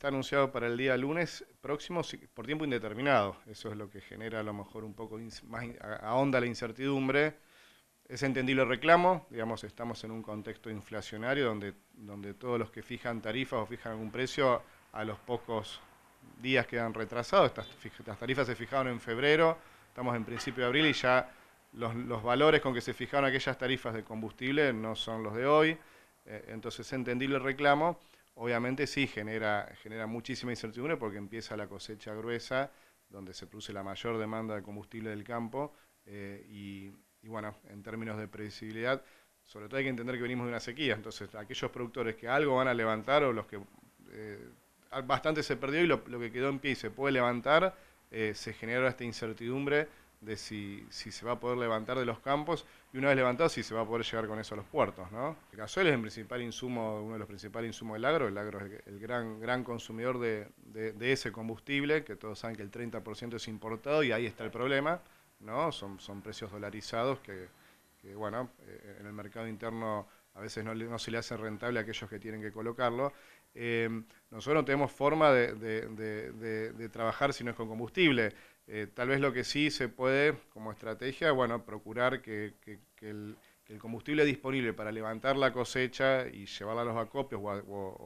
está anunciado para el día lunes próximo por tiempo indeterminado. Eso es lo que genera a lo mejor un poco más ahonda la incertidumbre. Es entendible el reclamo, digamos, estamos en un contexto inflacionario donde, donde todos los que fijan tarifas o fijan algún precio a los pocos días quedan retrasados. Estas, tarifas se fijaron en febrero, estamos en principio de abril y ya los, valores con que se fijaron aquellas tarifas de combustible no son los de hoy. Eh, entonces es entendible el reclamo obviamente sí genera, genera muchísima incertidumbre porque empieza la cosecha gruesa, donde se produce la mayor demanda de combustible del campo, eh, y, bueno, en términos de previsibilidad, sobre todo hay que entender que venimos de una sequía, entonces aquellos productores que algo van a levantar o los que eh, bastante se perdió y lo, que quedó en pie y se puede levantar, eh, se genera esta incertidumbre de si, si, se va a poder levantar de los campos y una vez levantado si se va a poder llegar con eso a los puertos. ¿no? El gasoil es el principal insumo, uno de los principales insumos del agro, el agro es el, gran, gran consumidor de, ese combustible, que todos saben que el 30% es importado y ahí está el problema, ¿no? son, son precios dolarizados que, que bueno, eh, en el mercado interno a veces no, no, se le hace rentable a aquellos que tienen que colocarlo. Eh, nosotros no tenemos forma de, trabajar si no es con combustible. Eh, tal vez lo que sí se puede, como estrategia, bueno, procurar que, el, combustible disponible para levantar la cosecha y llevarla a los acopios o, estivarla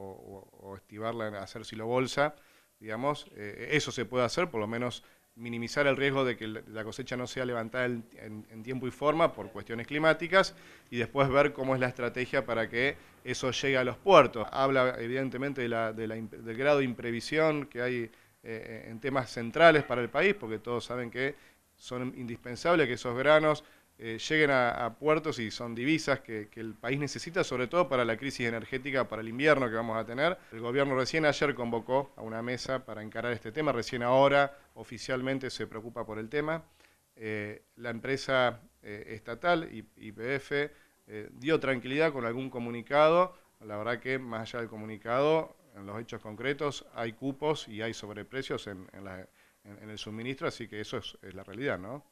o, estivarla, hacer silobolsa, digamos, eh, eso se puede hacer, por lo menos minimizar el riesgo de que la cosecha no sea levantada en, tiempo y forma por cuestiones climáticas y después ver cómo es la estrategia para que eso llegue a los puertos. Habla evidentemente del grado de imprevisión que hay eh, eh, en temas centrales para el país, porque todos saben que son indispensables que esos granos eh, lleguen a, puertos y son divisas que, el país necesita, sobre todo para la crisis energética, para el invierno que vamos a tener. El gobierno recién ayer convocó a una mesa para encarar este tema, recién ahora oficialmente se preocupa por el tema. Eh, la empresa eh, estatal, IPF, dio tranquilidad con algún comunicado. La verdad que más allá del comunicado, en los hechos concretos hay cupos y hay sobreprecios en, el suministro, así que eso es la realidad, ¿no?